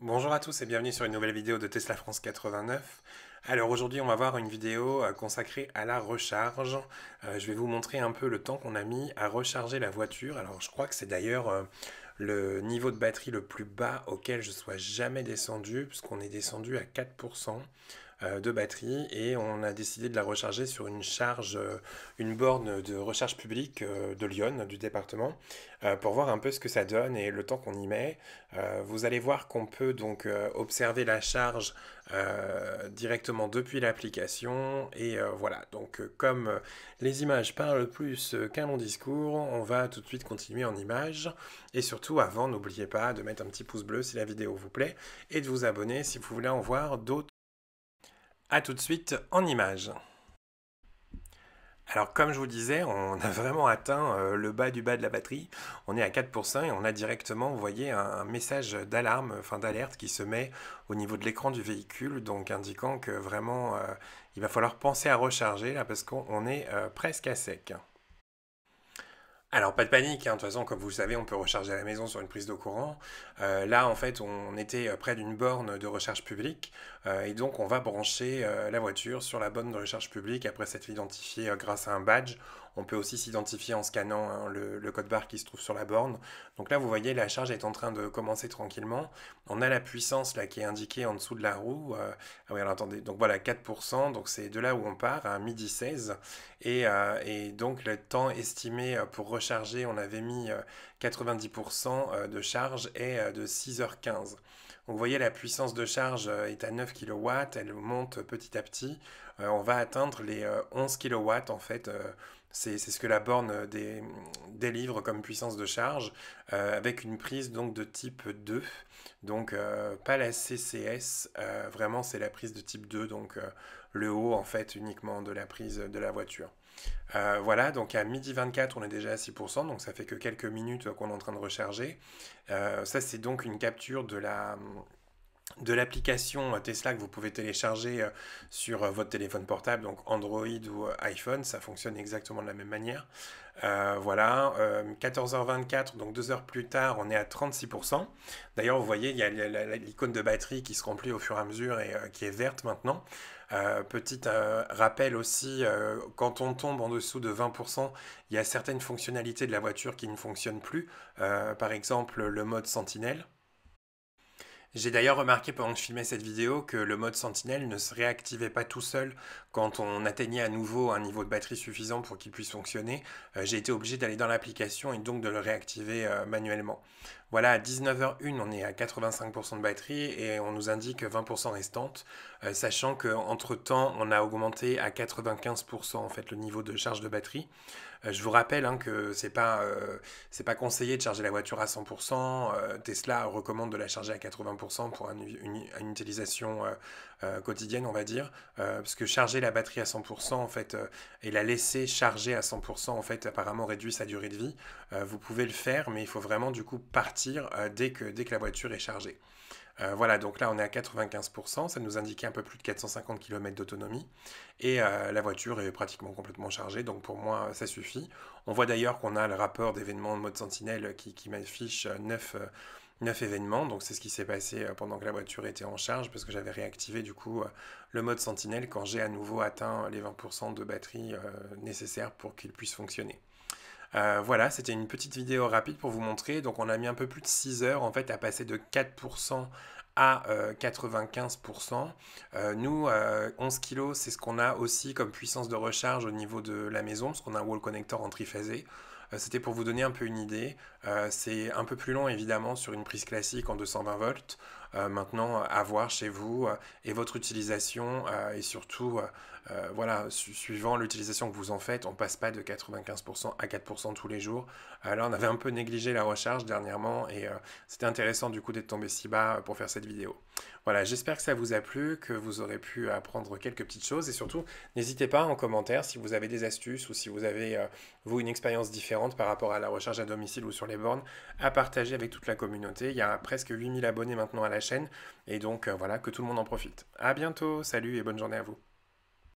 Bonjour à tous et bienvenue sur une nouvelle vidéo de Tesla France 89. Alors aujourd'hui on va voir une vidéo euh, consacrée à la recharge. Euh, je vais vous montrer un peu le temps qu'on a mis à recharger la voiture. Alors je crois que c'est d'ailleurs euh, le niveau de batterie le plus bas auquel je sois jamais descendu puisqu'on est descendu à 4%. Euh, de batterie et on a décidé de la recharger sur une charge, euh, une borne de recharge publique euh, de Lyon, du département, pour voir un peu ce que ça donne et le temps qu'on y met. vous allez voir qu'on peut donc observer la charge directement depuis l'application et voilà. Donc comme les images parlent plus qu'un long discours, on va tout de suite continuer en images et surtout avant n'oubliez pas de mettre un petit pouce bleu si la vidéo vous plaît et de vous abonner si vous voulez en voir d'autres a tout de suite en images. Alors comme je vous disais, on a vraiment atteint euh, le bas du bas de la batterie. On est à 4% et on a directement, vous voyez, un message d'alarme, enfin d'alerte qui se met au niveau de l'écran du véhicule, donc indiquant que vraiment euh, il va falloir penser à recharger là parce qu'on est euh, presque à sec. Alors pas de panique, hein. de toute façon comme vous le savez on peut recharger à la maison sur une prise de courant. Euh, là en fait on était euh, près d'une borne de recharge publique euh, et donc on va brancher la voiture sur la borne de recharge publique après s'être identifié grâce à un badge on peut aussi s'identifier en scannant hein, le, code barre qui se trouve sur la borne. Donc là, vous voyez, la charge est en train de commencer tranquillement. On a la puissance là qui est indiquée en dessous de la roue. Euh, ah oui, alors attendez, donc voilà, 4%, donc c'est de là où on part, à midi 16. Euh, et, donc le temps estimé euh, pour recharger, on avait mis 90% de charge est de 6h15. vous voyez, la puissance de charge est à 9 kW, elle monte petit à petit. on va atteindre les 11 kW en fait c'est ce que la borne euh, délivre comme puissance de charge euh, avec une prise donc de type 2. Donc euh, pas la CCS, vraiment c'est la prise de type 2, donc le haut en fait uniquement de la prise de la voiture. voilà, donc à midi 24, on est déjà à 6%, donc ça fait que quelques minutes qu'on est en train de recharger. ça, c'est donc une capture de la de l'application Tesla que vous pouvez télécharger euh, sur euh, votre téléphone portable, donc Android ou euh, iPhone, ça fonctionne exactement de la même manière. voilà, 14h24, donc deux heures plus tard, on est à 36%. D'ailleurs, vous voyez, il y a l'icône de batterie qui se remplit au fur et à mesure et qui est verte maintenant. petit rappel aussi, quand on tombe en dessous de 20%, il y a certaines fonctionnalités de la voiture qui ne fonctionnent plus. par exemple, le mode sentinelle. J'ai d'ailleurs remarqué pendant que je filmais cette vidéo que le mode sentinelle ne se réactivait pas tout seul quand on atteignait à nouveau un niveau de batterie suffisant pour qu'il puisse fonctionner. Euh, j'ai été obligé d'aller dans l'application et donc de le réactiver euh, manuellement. Voilà, à 19h01, on est à 85% de batterie et on nous indique 20% restante, euh, sachant qu'entre-temps, on a augmenté à 95% en fait le niveau de charge de batterie. je vous rappelle hein, que c'est pas, pas conseillé de charger la voiture à 100%, Tesla recommande de la charger à 80% pour une, utilisation euh, euh, quotidienne, on va dire, euh, parce que charger la batterie à 100%, en fait, et la laisser charger à 100%, en fait, apparemment réduit sa durée de vie. vous pouvez le faire, mais il faut vraiment, du coup, partir dès, que, dès que la voiture est chargée. voilà, donc là on est à 95%, ça nous indiquait un peu plus de 450 km d'autonomie, et la voiture est pratiquement complètement chargée, donc pour moi ça suffit. On voit d'ailleurs qu'on a le rapport d'événements de mode sentinelle qui, m'affiche 9 neuf événements. Donc c'est ce qui s'est passé euh, pendant que la voiture était en charge parce que j'avais réactivé du coup euh, le mode sentinelle quand j'ai à nouveau atteint les 20% de batterie euh, nécessaires pour qu'il puisse fonctionner. voilà, c'était une petite vidéo rapide pour vous montrer. Donc on a mis un peu plus de 6 heures en fait à passer de 4% à 95%. nous, 11 kg, c'est ce qu'on a aussi comme puissance de recharge au niveau de la maison, parce qu'on a un wall connector en triphasé. Euh, c'était pour vous donner un peu une idée. Euh, c'est un peu plus long évidemment sur une prise classique en 220 volts. Euh, maintenant, à voir chez vous et votre utilisation et surtout, voilà, suivant l'utilisation que vous en faites, on passe pas de 95% à 4% tous les jours. Alors, on avait un peu négligé la recharge dernièrement et c'était intéressant du coup d'être tombé si bas pour faire cette vidéo. Voilà, j'espère que ça vous a plu, que vous aurez pu apprendre quelques petites choses et surtout, n'hésitez pas en commentaire si vous avez des astuces ou si vous avez, euh, vous, une expérience différente par rapport à la recherche à domicile ou sur les bornes, à partager avec toute la communauté. Il y a presque 8000 abonnés maintenant à la chaîne et donc euh, voilà, que tout le monde en profite. À bientôt, salut et bonne journée à vous.